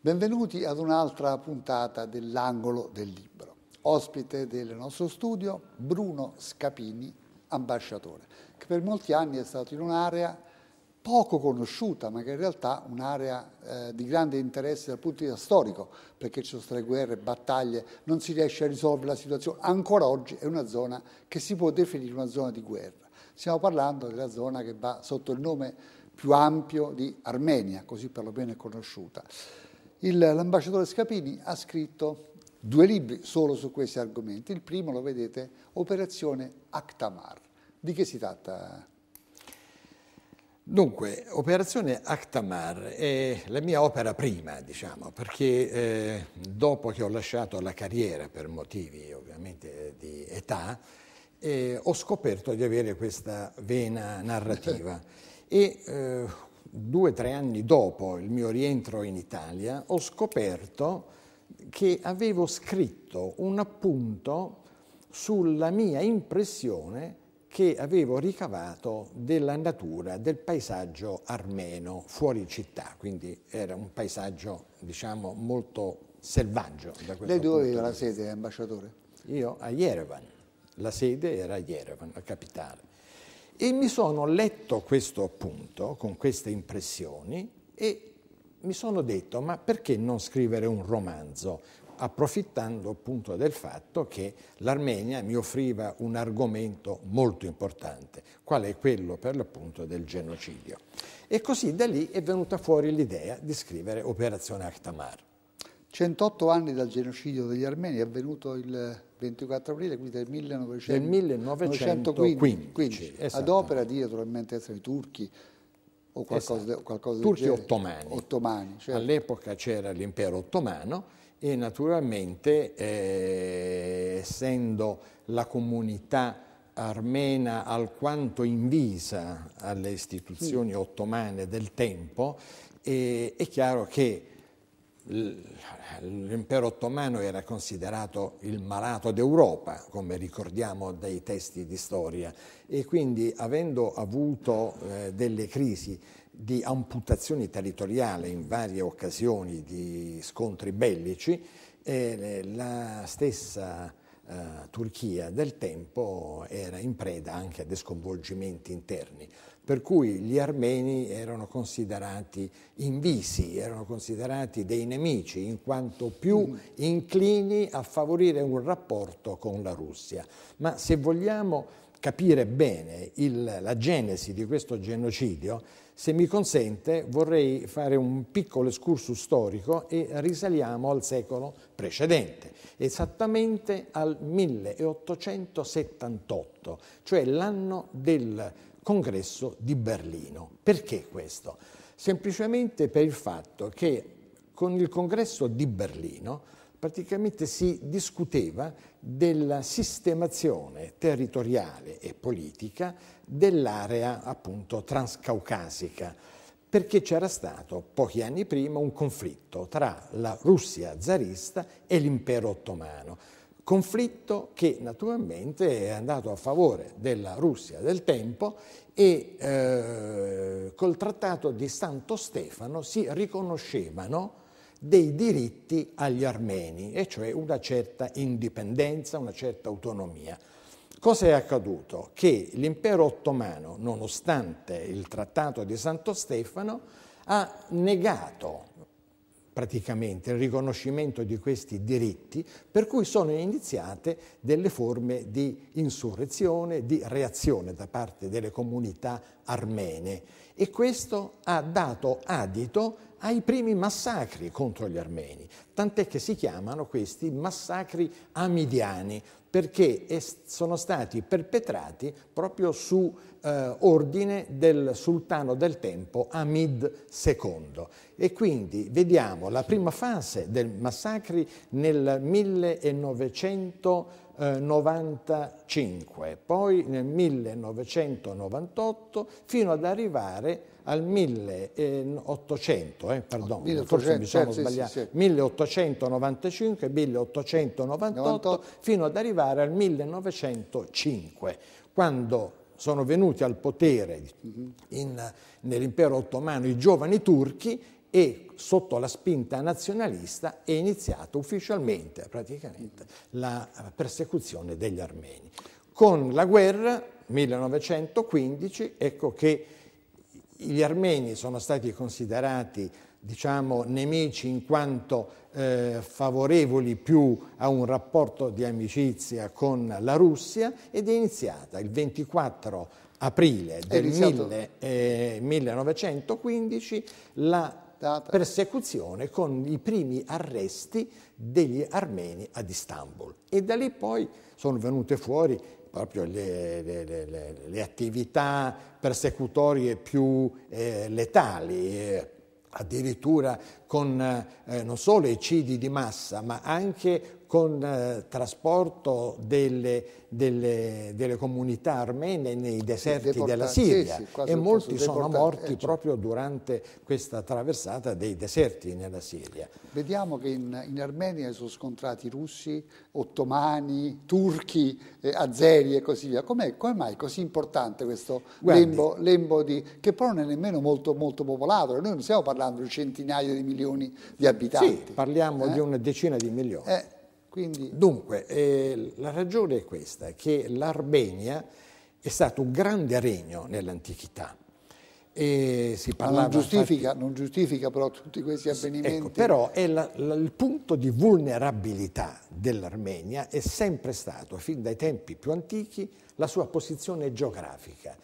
Benvenuti ad un'altra puntata dell'Angolo del Libro. Ospite del nostro studio Bruno Scapini, ambasciatore che per molti anni è stato in un'area poco conosciuta, ma che in realtà è un'area eh, di grande interesse dal punto di vista storico, perché ci sono state guerre, battaglie, non si riesce a risolvere la situazione. Ancora oggi è una zona che si può definire una zona di guerra. Stiamo parlando della zona che va sotto il nome più ampio di Armenia, così perlomeno è conosciuta. l'ambasciatore Scapini ha scritto due libri solo su questi argomenti. Il primo lo vedete, Operazione Actamar di che si tratta? Dunque, Operazione Actamar è la mia opera prima, diciamo, perché eh, dopo che ho lasciato la carriera per motivi ovviamente di età, eh, ho scoperto di avere questa vena narrativa e eh, due o tre anni dopo il mio rientro in Italia ho scoperto che avevo scritto un appunto sulla mia impressione che avevo ricavato della natura del paesaggio armeno fuori città, quindi era un paesaggio diciamo molto selvaggio. Lei dove aveva la sede, ambasciatore? Io a Yerevan, la sede era a Yerevan, la capitale. E mi sono letto questo appunto con queste impressioni e mi sono detto ma perché non scrivere un romanzo, approfittando appunto del fatto che l'Armenia mi offriva un argomento molto importante, quale è quello per l'appunto del genocidio. E così da lì è venuta fuori l'idea di scrivere Operazione Akhtamar. 108 anni dal genocidio degli armeni è avvenuto il 24 aprile quindi del 1900, 1915, 1915 ad opera di naturalmente essere i turchi o qualcosa, esatto. qualcosa turchi del genere. ottomani. ottomani certo. All'epoca c'era l'impero ottomano e naturalmente eh, essendo la comunità armena alquanto invisa alle istituzioni ottomane del tempo, eh, è chiaro che l'impero ottomano era considerato il malato d'Europa, come ricordiamo dai testi di storia, e quindi avendo avuto eh, delle crisi di amputazione territoriale in varie occasioni di scontri bellici, eh, la stessa eh, Turchia del tempo era in preda anche a sconvolgimenti interni, per cui gli armeni erano considerati invisi, erano considerati dei nemici, in quanto più mm. inclini a favorire un rapporto con la Russia. Ma se vogliamo capire bene il, la genesi di questo genocidio, se mi consente vorrei fare un piccolo escurso storico e risaliamo al secolo precedente, esattamente al 1878, cioè l'anno del congresso di Berlino. Perché questo? Semplicemente per il fatto che con il congresso di Berlino praticamente si discuteva della sistemazione territoriale e politica dell'area appunto transcaucasica, perché c'era stato pochi anni prima un conflitto tra la Russia zarista e l'impero ottomano. Conflitto che naturalmente è andato a favore della Russia del tempo e eh, col trattato di Santo Stefano si riconoscevano dei diritti agli armeni, e cioè una certa indipendenza, una certa autonomia. Cosa è accaduto? Che l'impero ottomano, nonostante il trattato di Santo Stefano, ha negato praticamente il riconoscimento di questi diritti, per cui sono iniziate delle forme di insurrezione, di reazione da parte delle comunità armene e questo ha dato adito ai primi massacri contro gli armeni, tant'è che si chiamano questi massacri amidiani, perché sono stati perpetrati proprio su eh, ordine del sultano del tempo Amid II. E quindi vediamo la prima fase del massacri nel 1995, eh, poi nel 1998 fino ad arrivare al 1800, eh, pardon, 1800, certo, sì, sì. 1895, 1898 98. fino ad arrivare al 1905, quando sono venuti al potere mhm. nell'impero ottomano i giovani turchi e sotto la spinta nazionalista è iniziata ufficialmente praticamente la persecuzione degli armeni. Con la guerra 1915 ecco che gli armeni sono stati considerati diciamo, nemici in quanto eh, favorevoli più a un rapporto di amicizia con la Russia ed è iniziata il 24 aprile del mille, eh, 1915 la Data. persecuzione con i primi arresti degli armeni ad Istanbul e da lì poi sono venute fuori proprio le, le, le, le attività persecutorie più eh, letali, eh, addirittura con eh, non solo i cidi di massa, ma anche con eh, trasporto delle, delle, delle, comunità armene nei deserti Deportati, della Siria sì, sì, e molti sono morti eh, certo. proprio durante questa traversata dei deserti nella Siria. Vediamo che in, in Armenia sono scontrati russi, ottomani, turchi, eh, azeri e così via. Com'è, come mai è così importante questo Guardi, lembo, lembo di, che però non è nemmeno molto, molto popolato? Noi non stiamo parlando di centinaia di milioni di abitanti. Sì, parliamo eh? di una decina di milioni. Eh, quindi... Dunque, eh, la ragione è questa, che l'Armenia è stato un grande regno nell'antichità. Non giustifica, infatti... non, giustifica, però tutti questi ecco, avvenimenti. Ecco, però la, la, il punto di vulnerabilità dell'Armenia è sempre stato, fin dai tempi più antichi, la sua posizione geografica,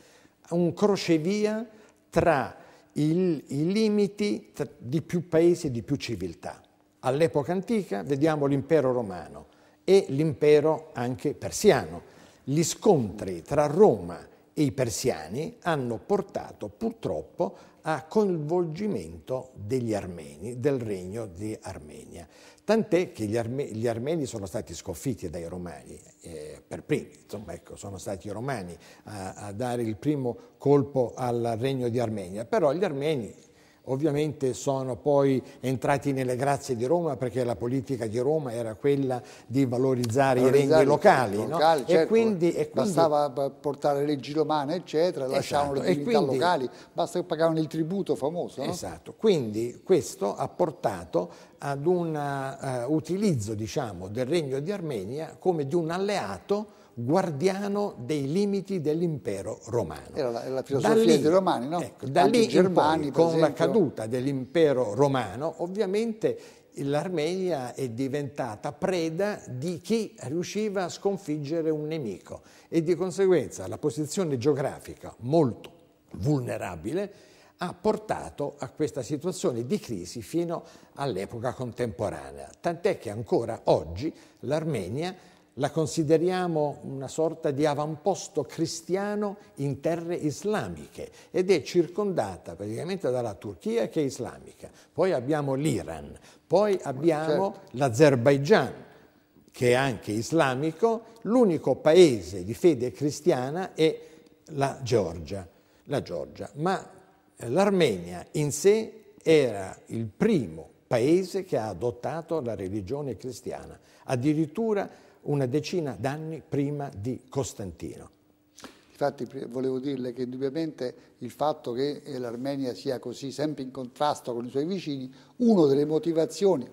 un crocevia tra il, i limiti di più paesi e di più civiltà all'epoca antica vediamo l'impero romano e l'impero anche persiano. Gli scontri tra Roma e i persiani hanno portato purtroppo a coinvolgimento degli armeni, del regno di Armenia. Tant'è che gli, arme gli armeni sono stati sconfitti dai romani eh, per primi, insomma ecco, sono stati i romani a, a dare il primo colpo al regno di Armenia, però gli armeni Ovviamente sono poi entrati nelle grazie di Roma perché la politica di Roma era quella di valorizzare, valorizzare i regni locali. locali, no? certo, e, quindi, e quindi, Bastava portare leggi romane, eccetera, esatto, lasciavano le divinità quindi, locali, basta che pagavano il tributo famoso. No? Esatto, quindi questo ha portato ad un uh, utilizzo diciamo, del regno di Armenia come di un alleato guardiano dei limiti dell'impero romano. Era la, la filosofia lì, dei romani, no? Ecco, da lì Germani, poi, con esempio... la caduta dell'impero romano, ovviamente l'Armenia è diventata preda di chi riusciva a sconfiggere un nemico e di conseguenza la posizione geografica molto vulnerabile ha portato a questa situazione di crisi fino all'epoca contemporanea, tant'è che ancora oggi l'Armenia la consideriamo una sorta di avamposto cristiano in terre islamiche ed è circondata praticamente dalla Turchia che è islamica, poi abbiamo l'Iran, poi abbiamo certo. l'Azerbaigian che è anche islamico, l'unico paese di fede cristiana è la Georgia, la Georgia. ma l'Armenia in sé era il primo paese che ha adottato la religione cristiana, addirittura una decina d'anni prima di Costantino. Infatti volevo dirle che indubbiamente il fatto che eh, l'Armenia sia così sempre in contrasto con i suoi vicini, una delle motivazioni,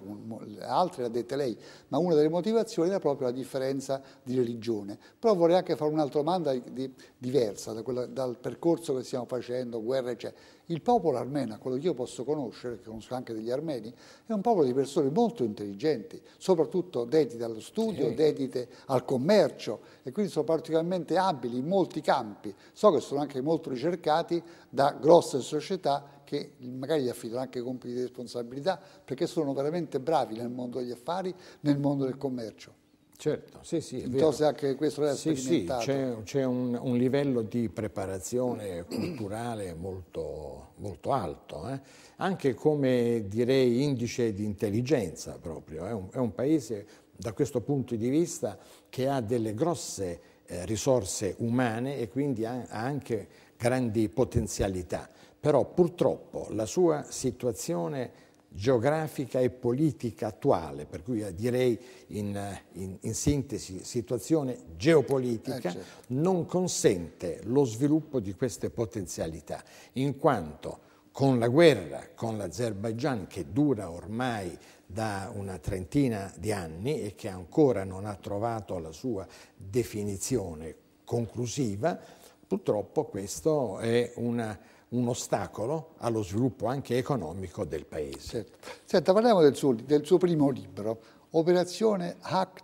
altre l'ha detta lei, ma una delle motivazioni era proprio la differenza di religione. Però vorrei anche fare un'altra domanda di, diversa da quella, dal percorso che stiamo facendo, guerra eccetera. Il popolo armeno, quello che io posso conoscere, che conosco anche degli armeni, è un popolo di persone molto intelligenti, soprattutto dedite allo studio, sì. dedite al commercio e quindi sono particolarmente abili in molti campi. So che sono anche molto ricercati affidati da grosse società che magari gli affidano anche compiti di responsabilità perché sono veramente bravi nel mondo degli affari, nel mondo del commercio. Certo, sì, sì. Piuttosto anche questo è sì, sperimentato. Sì, c'è, un, un, livello di preparazione culturale molto, molto alto, eh? anche come direi indice di intelligenza proprio. Eh. È un, è un, paese da questo punto di vista che ha delle grosse eh, risorse umane e quindi ha, ha anche grandi potenzialità, però purtroppo la sua situazione geografica e politica attuale, per cui direi in, in, in sintesi situazione geopolitica, eh, certo. non consente lo sviluppo di queste potenzialità, in quanto con la guerra con l'Azerbaigian che dura ormai da una trentina di anni e che ancora non ha trovato la sua definizione conclusiva, Purtroppo questo è una, un ostacolo allo sviluppo anche economico del paese. Certo. Senta, parliamo del suo, del suo primo libro, Operazione Haq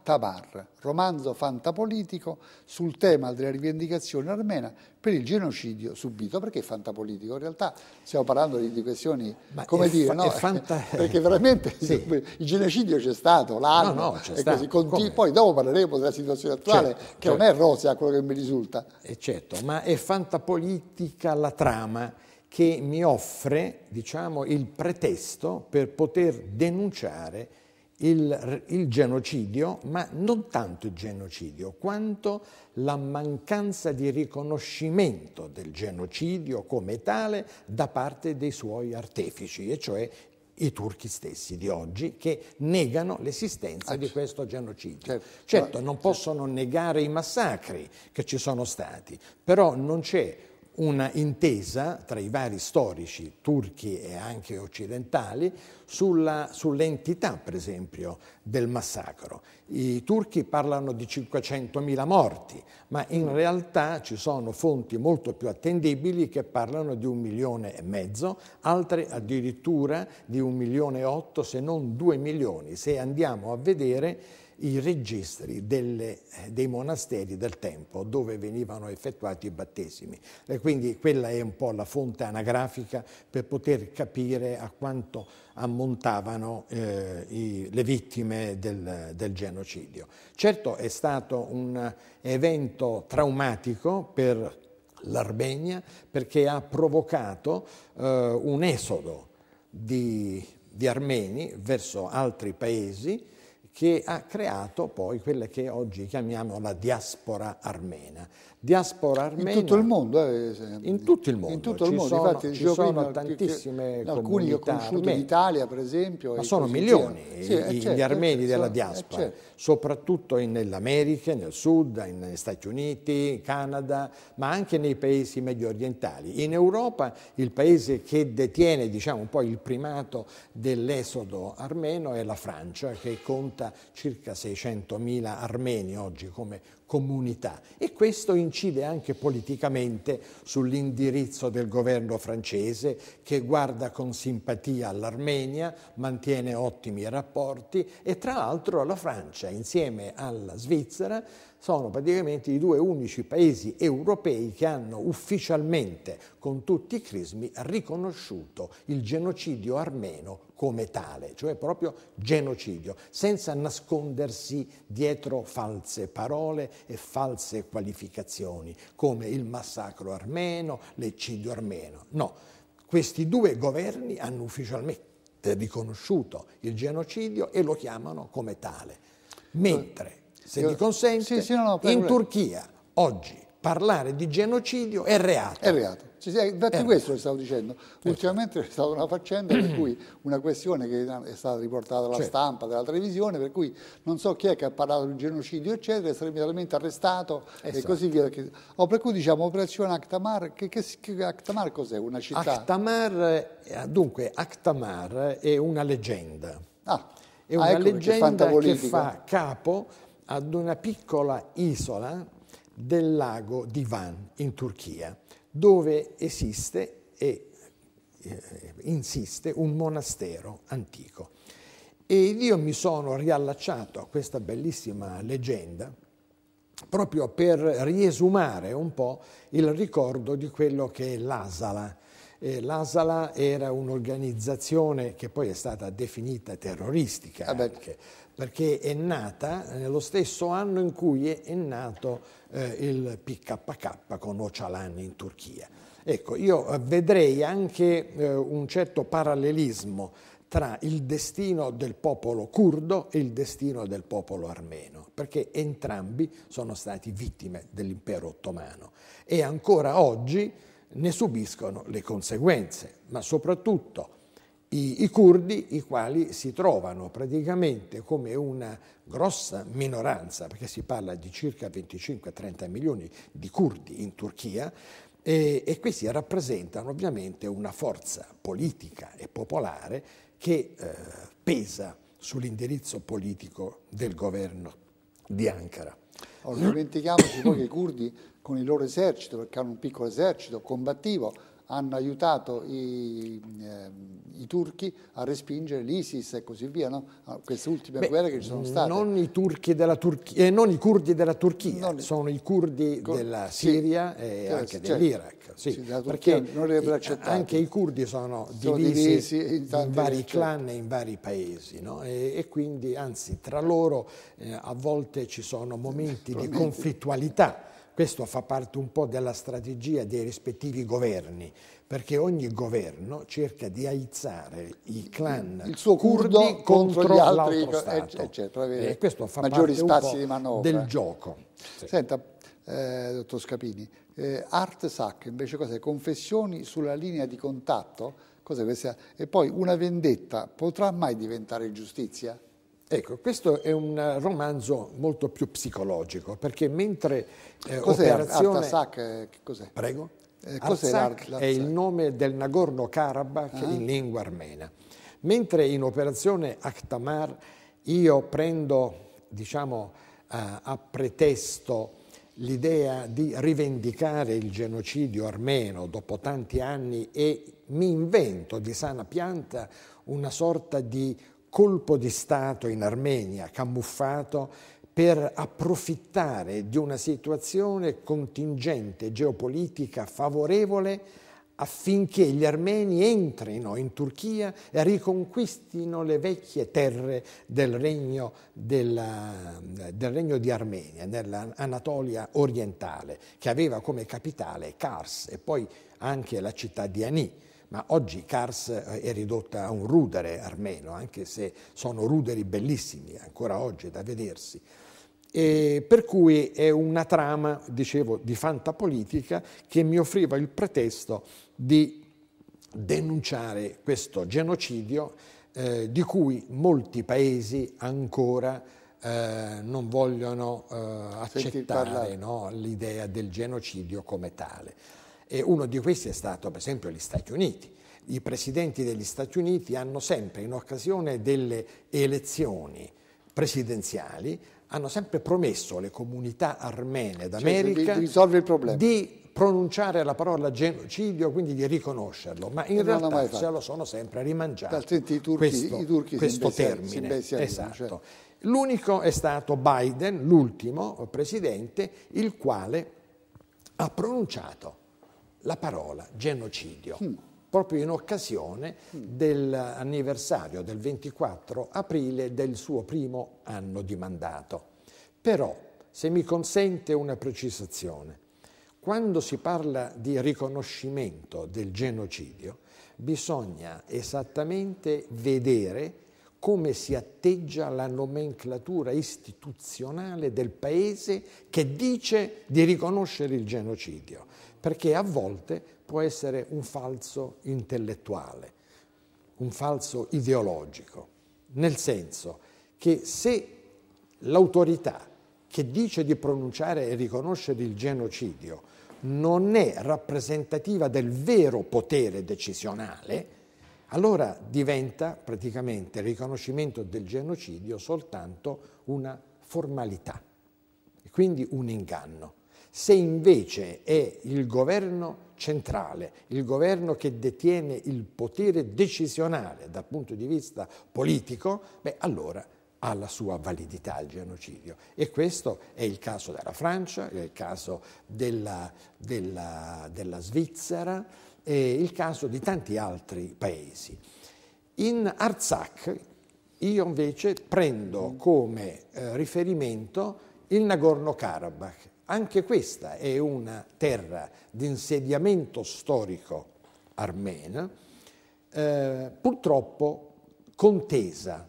romanzo fantapolitico sul tema della rivendicazione armena per il genocidio subito. Perché è fantapolitico? In realtà stiamo parlando di, questioni, Ma come dire, no? perché veramente sì. il genocidio c'è stato, l'anno, no, no, e stato. Continu- poi dopo parleremo della situazione attuale certo, che certo. non è rosea quello che mi risulta. E eh, certo, ma è fantapolitica la trama che mi offre diciamo, il pretesto per poter denunciare il, il genocidio, ma non tanto il genocidio, quanto la mancanza di riconoscimento del genocidio come tale da parte dei suoi artefici, e cioè i turchi stessi di oggi che negano l'esistenza ah, di questo genocidio. Certo, certo non certo. possono negare i massacri che ci sono stati, però non c'è una intesa tra i vari storici turchi e anche occidentali sull'entità, per esempio, del massacro. I turchi parlano di 500.000 morti, ma in realtà ci sono fonti molto più attendibili che parlano di un milione e mezzo, altre addirittura di un milione e otto, se non due milioni. Se andiamo a vedere i registri delle, dei monasteri del tempo dove venivano effettuati i battesimi. E quindi quella è un po' la fonte anagrafica per poter capire a quanto ammontavano eh, i, le vittime del, del, genocidio. Certo è stato un evento traumatico per l'Armenia perché ha provocato eh, un esodo di, di armeni verso altri paesi che ha creato poi quella che oggi chiamiamo la diaspora armena diaspora armena. In tutto il mondo. Eh, in tutto il mondo. In tutto il mondo. Sono, infatti, ci sono prima, tantissime che, alcuni comunità Alcuni conosciuti in Italia, per esempio. Ma sono milioni sì, eh, gli certo, armeni eh, della eh, diaspora, certo. soprattutto nell'America, nel Sud, negli Stati Uniti, in Canada, ma anche nei paesi medio orientali. In Europa il paese che detiene diciamo, un po' il primato dell'esodo armeno è la Francia, che conta circa 600.000 armeni oggi come comunità e questo incide anche politicamente sull'indirizzo del governo francese che guarda con simpatia all'Armenia, mantiene ottimi rapporti e tra l'altro la Francia insieme alla Svizzera sono praticamente i due unici paesi europei che hanno ufficialmente, con tutti i crismi, riconosciuto il genocidio armeno come tale, cioè proprio genocidio, senza nascondersi dietro false parole e false qualificazioni, come il massacro armeno, l'eccidio armeno. No, questi due governi hanno ufficialmente riconosciuto il genocidio e lo chiamano come tale. Mentre, se mi consente, sì, sì, no, no, in Turchia oggi parlare di genocidio è reato. È reato. Infatti è questo reato. stavo dicendo. Certo. Ultimamente c'è stata una faccenda per cui una questione che è stata riportata dalla certo. stampa, dalla televisione, per cui non so chi è che ha parlato di genocidio, eccetera, è stato immediatamente arrestato esatto. e così via. O oh, per cui diciamo operazione Actamar, che, che, che Actamar cos'è? Una città? Actamar, eh, dunque Actamar è una leggenda. Ah. È una ah, ecco, leggenda che fa capo ad una piccola isola del lago di Van in Turchia, dove esiste e eh, insiste un monastero antico. Ed io mi sono riallacciato a questa bellissima leggenda proprio per riesumare un po' il ricordo di quello che è l'Asala. L'Asala era un'organizzazione che poi è stata definita terroristica. Ah perché è nata nello eh, stesso anno in cui è, nato eh, il PKK con Ocalan in Turchia. Ecco, io eh, vedrei anche eh, un certo parallelismo tra il destino del popolo curdo e il destino del popolo armeno, perché entrambi sono stati vittime dell'impero ottomano e ancora oggi ne subiscono le conseguenze, ma soprattutto i, i curdi, i quali si trovano praticamente come una grossa minoranza, perché si parla di circa 25-30 milioni di curdi in Turchia, e, e, questi rappresentano ovviamente una forza politica e popolare che eh, pesa sull'indirizzo politico del governo di Ankara. Non dimentichiamoci poi che i curdi con il loro esercito, perché hanno un piccolo esercito combattivo, hanno aiutato i, eh, i turchi a respingere l'ISIS e così via, no? queste ultime Beh, guerre che ci sono state. Non i, turchi della Turchia, eh, non i curdi della Turchia, non, sono i curdi cur della Siria sì, e anche certo. dell'Iraq. Sì, sì, perché anche i curdi sono, sono divisi, in, in vari certo. clan e in vari paesi no? e, e, quindi anzi tra loro eh, a volte ci sono momenti di conflittualità questo fa parte un po' della strategia dei rispettivi governi, perché ogni governo cerca di aizzare il clan il suo curdo contro, contro altri, Stato. Eh, eh, certo. Eccetera, e questo fa maggiori parte un po' del gioco. Sì. Senta, eh, dottor Scapini, eh, Art Sac invece cos'è? Confessioni sulla linea di contatto? E poi una vendetta potrà mai diventare giustizia? Ecco, questo è un romanzo molto più psicologico, perché mentre eh, cos'è operazione... Artasak, eh, cos'è? Prego? Eh, Artsakh è il nome del Nagorno-Karabakh ah. in lingua armena. Mentre in operazione Akhtamar io prendo, diciamo, eh, a pretesto l'idea di rivendicare il genocidio armeno dopo tanti anni e mi invento di sana pianta una sorta di colpo di Stato in Armenia camuffato per approfittare di una situazione contingente geopolitica favorevole affinché gli armeni entrino in Turchia e riconquistino le vecchie terre del regno, della, del regno di Armenia, nell'Anatolia orientale, che aveva come capitale Kars e poi anche la città di Ani ma oggi Kars eh, è ridotta a un rudere armeno, anche se sono ruderi bellissimi ancora oggi da vedersi. E per cui è una trama, dicevo, di fantapolitica che mi offriva il pretesto di denunciare questo genocidio eh, di cui molti paesi ancora eh, non vogliono eh, accettare no, l'idea del genocidio come tale. E uno di questi è stato per esempio gli Stati Uniti. I presidenti degli Stati Uniti hanno sempre, in occasione delle elezioni presidenziali, hanno sempre promesso alle comunità armene d'America cioè, di, di, di, pronunciare la parola genocidio, quindi di riconoscerlo, ma in e realtà se lo sono sempre rimangiato. Altrimenti i turchi, questo, i turchi questo termine. Cioè. Esatto. Cioè. L'unico è stato Biden, l'ultimo presidente, il quale ha pronunciato la parola genocidio, mm. proprio in occasione mm. dell'anniversario del 24 aprile del suo primo anno di mandato. Però, se mi consente una precisazione, quando si parla di riconoscimento del genocidio, bisogna esattamente vedere come si atteggia la nomenclatura istituzionale del paese che dice di riconoscere il genocidio perché a volte può essere un falso intellettuale, un falso ideologico, nel senso che se l'autorità che dice di pronunciare e riconoscere il genocidio non è rappresentativa del vero potere decisionale, allora diventa praticamente il riconoscimento del genocidio soltanto una formalità e quindi un inganno. Se invece è il governo centrale, il governo che detiene il potere decisionale dal punto di vista politico, beh, allora ha la sua validità il genocidio. E questo è il caso della Francia, è il caso della, della, della Svizzera, è il caso di tanti altri paesi. In Artsakh io invece prendo come eh, riferimento il Nagorno-Karabakh, anche questa è una terra di insediamento storico armena, eh, purtroppo contesa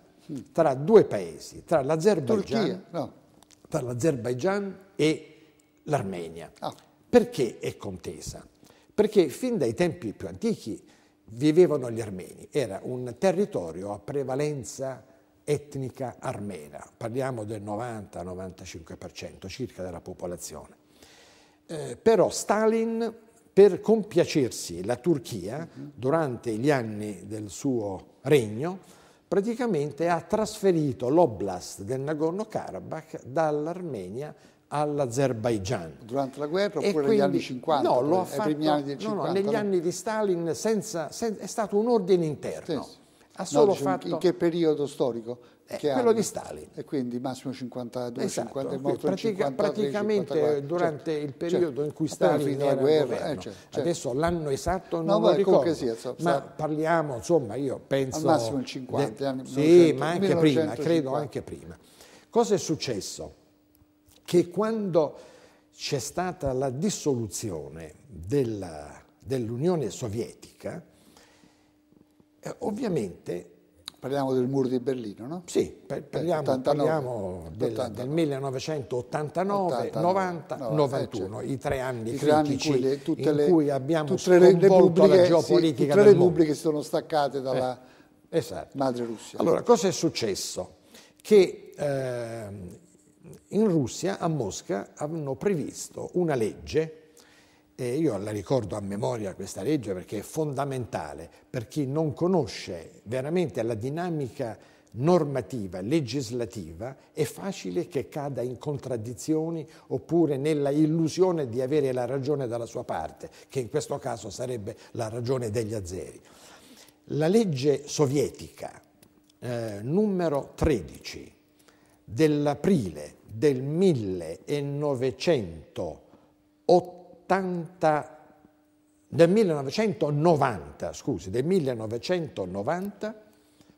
tra due paesi, tra l'Azerbaigian no. e l'Armenia. Ah. Perché è contesa? Perché fin dai tempi più antichi vivevano gli armeni, era un territorio a prevalenza etnica armena, parliamo del 90-95% circa della popolazione. Eh, però Stalin, per compiacersi la Turchia durante gli anni del suo regno, praticamente ha trasferito l'oblast del Nagorno-Karabakh dall'Armenia all'Azerbaigian. Durante la guerra oppure quindi, negli anni 50? No, lo ha fatto, primi anni del 50, no, no, negli no? anni di Stalin senza, senza, è stato un ordine interno. Sì, ha solo no, diciamo, fatto... In che periodo storico? Eh, che quello anni? di Stalin. E quindi massimo 52, esatto, 50, è morto pratica, 53, Praticamente 54. Certo. durante certo, il periodo certo. in cui Stalin era guerra, eh, certo, certo, adesso l'anno esatto non no, lo beh, ricordo, sia, so, ma stato. parliamo, insomma, io penso... Al massimo il 50, de... anni, sì, 1900, ma anche 1950. prima, credo anche prima. Cosa è successo? Che quando c'è stata la dissoluzione dell'Unione Sovietica, eh, ovviamente... Parliamo del muro di Berlino, no? Sì, parliamo, parliamo del, del 1989, 89, 90, 91, i tre anni i tre critici anni in cui, le, tutte in cui abbiamo tutte sconvolto le la geopolitica sì, Tutte le repubbliche si sono staccate dalla eh, esatto. madre Russia. Allora, cosa è successo? Che eh, in Russia, a Mosca, hanno previsto una legge e io la ricordo a memoria questa legge perché è fondamentale per chi non conosce veramente la dinamica normativa, legislativa, è facile che cada in contraddizioni oppure nella illusione di avere la ragione dalla sua parte, che in questo caso sarebbe la ragione degli azzeri. La legge sovietica eh, numero 13 dell'aprile del 1980 80, del 1990, scusi, del 1990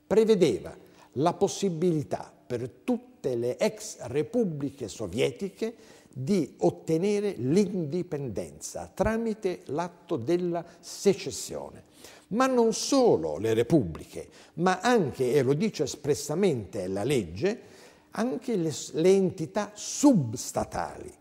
prevedeva la possibilità per tutte le ex repubbliche sovietiche di ottenere l'indipendenza tramite l'atto della secessione. Ma non solo le repubbliche, ma anche, e lo dice espressamente la legge, anche le, le entità substatali,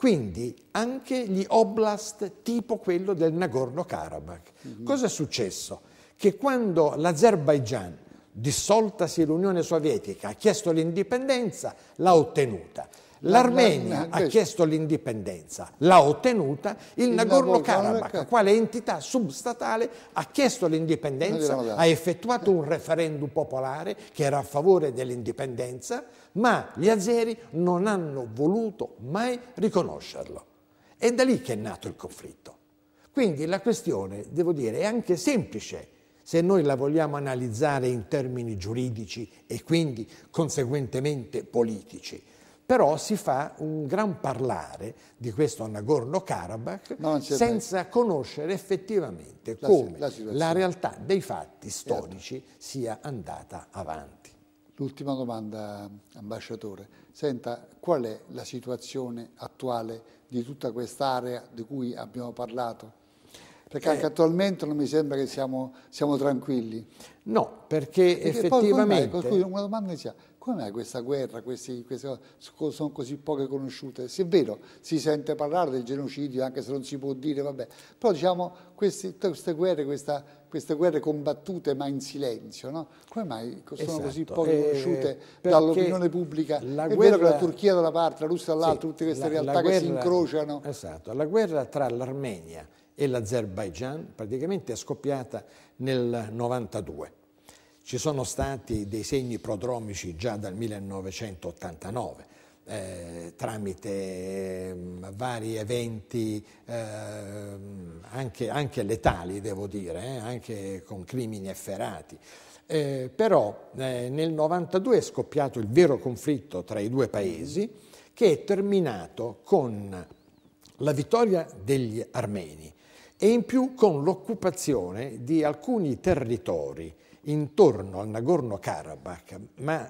quindi anche gli oblast tipo quello del Nagorno-Karabakh. Mm -hmm. Cosa è successo? Che quando l'Azerbaigian, dissoltasi l'Unione Sovietica, ha chiesto l'indipendenza, l'ha ottenuta L'Armenia ha chiesto l'indipendenza, l'ha ottenuta, il, Nagorno-Karabakh, quale entità substatale, ha chiesto l'indipendenza, ha effettuato un referendum popolare che era a favore dell'indipendenza, ma gli azeri non hanno voluto mai riconoscerlo. È da lì che è nato il conflitto. Quindi la questione, devo dire, è anche semplice se noi la vogliamo analizzare in termini giuridici e quindi conseguentemente politici però si fa un gran parlare di questo Nagorno-Karabakh senza conoscere effettivamente la, come la, la, realtà dei fatti certo. storici sia andata avanti. L'ultima domanda, ambasciatore. Senta, qual è la situazione attuale di tutta quest'area di cui abbiamo parlato? Perché anche eh. attualmente non mi sembra che siamo, siamo tranquilli. No, perché, perché effettivamente... Poi, come mai, una domanda dice, come mai questa guerra, queste, queste cose sono così poche conosciute? Se è vero, si sente parlare del genocidio, anche se non si può dire, vabbè. Però diciamo, queste, queste guerre, questa, queste guerre combattute ma in silenzio, no? come mai sono esatto. così poco eh, conosciute eh, dall'opinione pubblica? La guerra... È vero che la Turchia da una parte, la Russia dall'altra, sì, tutte queste la, realtà la guerra, che si incrociano. Esatto, la guerra tra l'Armenia e l'Azerbaigian, praticamente è scoppiata nel 92. Ci sono stati dei segni prodromici già dal 1989. Eh, tramite eh, vari eventi eh, anche, anche, letali, devo dire, eh, anche con crimini efferati. Eh, però eh, nel 92 è scoppiato il vero conflitto tra i due paesi che è terminato con la vittoria degli armeni e in più con l'occupazione di alcuni territori intorno al Nagorno-Karabakh, ma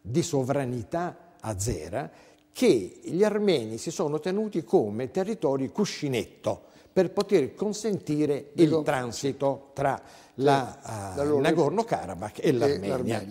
di sovranità azera, che gli armeni si sono tenuti come territori cuscinetto per poter consentire il ecco. transito tra la, uh, Nagorno-Karabakh e l'Armenia.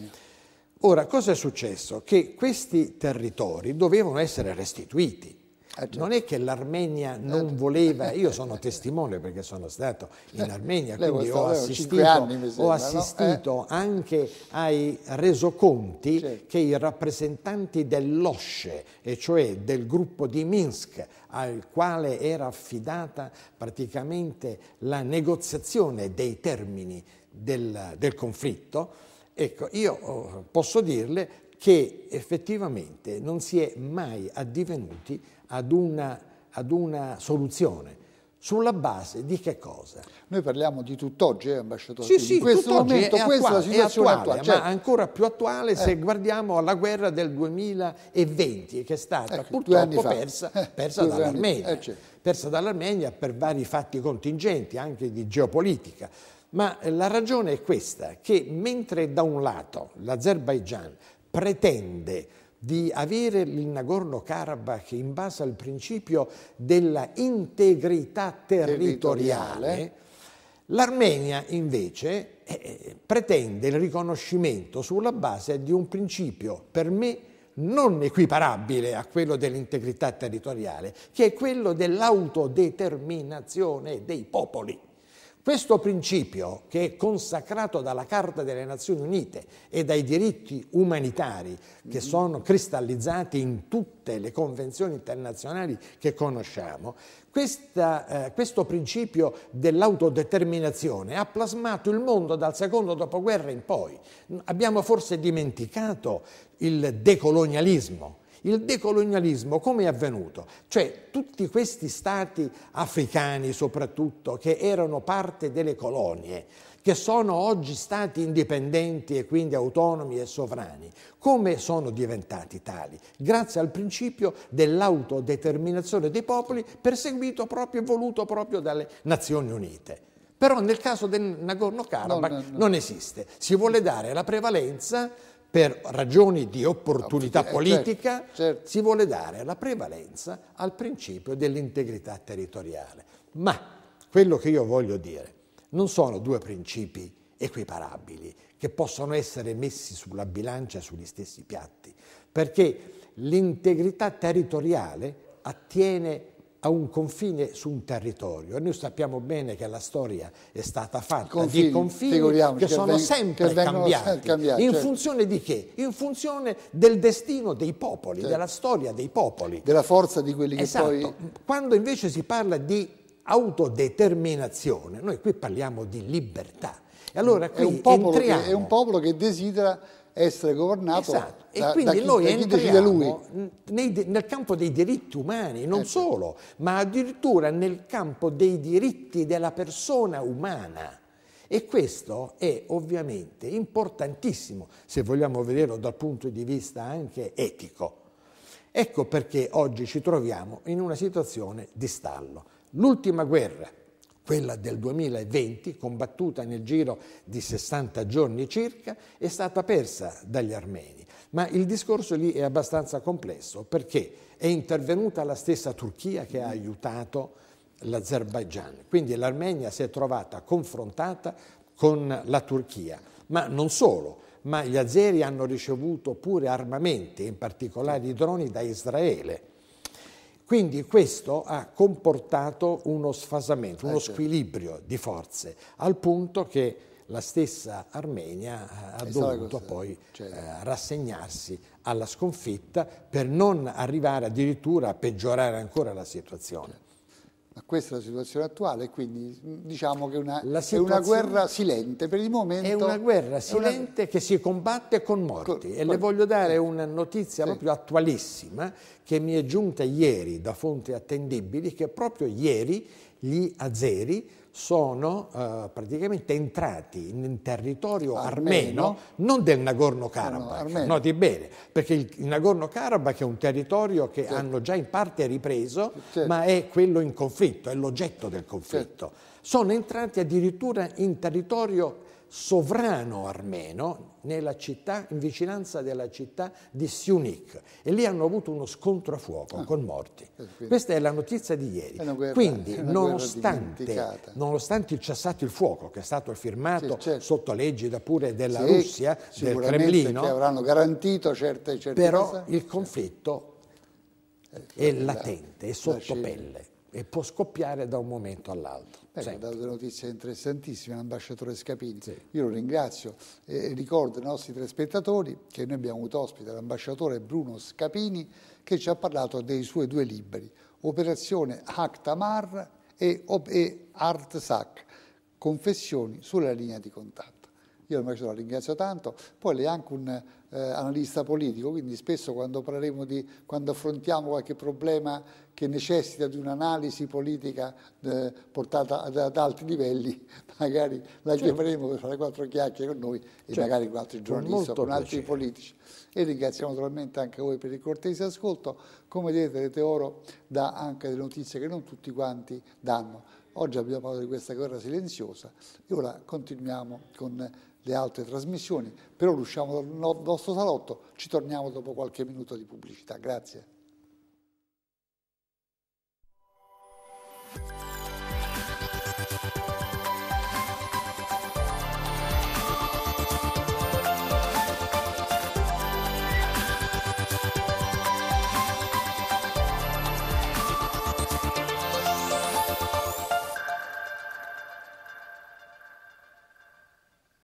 Ora, cosa è successo? Che questi territori dovevano essere restituiti eh, certo. non è che l'Armenia non eh. voleva, io sono testimone perché sono stato in eh, Armenia, quindi ho assistito, anni, sembra, ho assistito no? eh? anche ai resoconti certo. che i rappresentanti dell'OSCE, e cioè del gruppo di Minsk, al quale era affidata praticamente la negoziazione dei termini del, del conflitto, ecco, io oh, posso dirle che effettivamente non si è mai addivenuti ad una, ad una soluzione. Sulla base di che cosa? Noi parliamo di tutt'oggi, eh, ambasciatore. Sì, sì, in questo momento è questa è la situazione è attuale, attuale cioè... ma certo. ancora più attuale eh. se guardiamo alla guerra del 2020 che è stata ecco, purtroppo persa, eh, persa dall'Armenia. Eh, certo. Persa dall'Armenia per vari fatti contingenti, anche di geopolitica. Ma eh, la ragione è questa, che mentre da un lato l'Azerbaigian pretende di avere il Nagorno-Karabakh in base al principio della integrità territoriale, territoriale. l'Armenia invece eh, pretende il riconoscimento sulla base di un principio per me non equiparabile a quello dell'integrità territoriale, che è quello dell'autodeterminazione dei popoli. Questo principio, che è consacrato dalla Carta delle Nazioni Unite e dai diritti umanitari che mm-hmm. sono cristallizzati in tutte le convenzioni internazionali che conosciamo, questa, eh, questo principio dell'autodeterminazione ha plasmato il mondo dal secondo dopoguerra in poi. Abbiamo forse dimenticato il decolonialismo il decolonialismo come è avvenuto? Cioè tutti questi stati africani soprattutto che erano parte delle colonie, che sono oggi stati indipendenti e quindi autonomi e sovrani, come sono diventati tali? Grazie al principio dell'autodeterminazione dei popoli perseguito proprio e voluto proprio dalle Nazioni Unite. Però nel caso del Nagorno-Karabakh no, no, no. non esiste, si vuole dare la prevalenza per ragioni di opportunità eh, certo, politica, certo, certo. si vuole dare la prevalenza al principio dell'integrità territoriale. Ma quello che io voglio dire non sono due principi equiparabili che possono essere messi sulla bilancia sugli stessi piatti, perché l'integrità territoriale attiene a un confine su un territorio. E noi sappiamo bene che la storia è stata fatta confini, di confini che, che sono sempre che cambiati. cambiati. In certo. funzione di che? In funzione del destino dei popoli, certo. della storia dei popoli. Della forza di quelli esatto. che poi... Quando invece si parla di autodeterminazione, noi qui parliamo di libertà. E allora qui è un popolo, che, è un popolo che desidera essere governato esatto. Da, e quindi da chi, noi entriamo nei, nel campo dei diritti umani, non eh, solo, ma addirittura nel campo dei diritti della persona umana. E questo è ovviamente importantissimo, se vogliamo vederlo dal punto di vista anche etico. Ecco perché oggi ci troviamo in una situazione di stallo. L'ultima guerra quella del 2020, combattuta nel giro di 60 giorni circa, è stata persa dagli armeni. Ma il discorso lì è abbastanza complesso perché è intervenuta la stessa Turchia che ha aiutato l'Azerbaigian. Quindi l'Armenia si è trovata confrontata con la Turchia, ma non solo, ma gli azeri hanno ricevuto pure armamenti, in particolare i droni da Israele quindi questo ha comportato uno sfasamento, uno eh, certo. squilibrio di forze, al punto che la stessa Armenia ha esatto, dovuto poi cioè. eh, rassegnarsi alla sconfitta per non arrivare addirittura a peggiorare ancora la situazione. Ma questa è la situazione attuale, quindi diciamo che una, è una guerra silente per il momento. È una guerra silente una... che si combatte con morti. Con... e le voglio dare eh. una notizia sì. proprio attualissima che mi è giunta ieri da fonti attendibili che proprio ieri gli azeri sono eh, praticamente entrati in territorio armeno, armeno non del Nagorno-Karabakh, no, no, noti bene, perché il, il Nagorno-Karabakh è un territorio che certo. hanno già in parte ripreso, certo. ma è quello in conflitto, è l'oggetto del conflitto. Certo. Sono entrati addirittura in territorio sovrano armeno nella città, in vicinanza della città di Siunik e lì hanno avuto uno scontro a fuoco ah, con morti. Eh, quindi, Questa è la notizia di ieri. Guerra, quindi nonostante, nonostante, il cessato il fuoco che è stato firmato sì, certo. sotto legge pure della sì, Russia, del Cremlino, che avranno garantito certe, certe però cose, il conflitto certo. è eh, latente, è sotto pelle e può scoppiare da un momento all'altro. Beh, ha dato delle notizie interessantissime l'ambasciatore Scapini. Sì. Io lo ringrazio e ricordo ai nostri telespettatori che noi abbiamo avuto ospite l'ambasciatore Bruno Scapini che ci ha parlato dei suoi due libri, Operazione Haktamar e, e Artsak, confessioni sulla linea di contatto io non la ringrazio tanto, poi lei è anche un eh, analista politico, quindi spesso quando, di, quando affrontiamo qualche problema che necessita di un'analisi politica eh, portata ad, ad, altri livelli, magari la certo. chiameremo per fare quattro chiacchiere con noi e certo. magari con altri giornalisti con, con altri politici. E ringraziamo naturalmente anche voi per il cortese ascolto. Come vedete, Meteoro dà anche delle notizie che non tutti quanti danno. Oggi abbiamo parlato di questa guerra silenziosa e ora continuiamo con le altre trasmissioni, però usciamo dal nostro salotto, ci torniamo dopo qualche minuto di pubblicità. Grazie.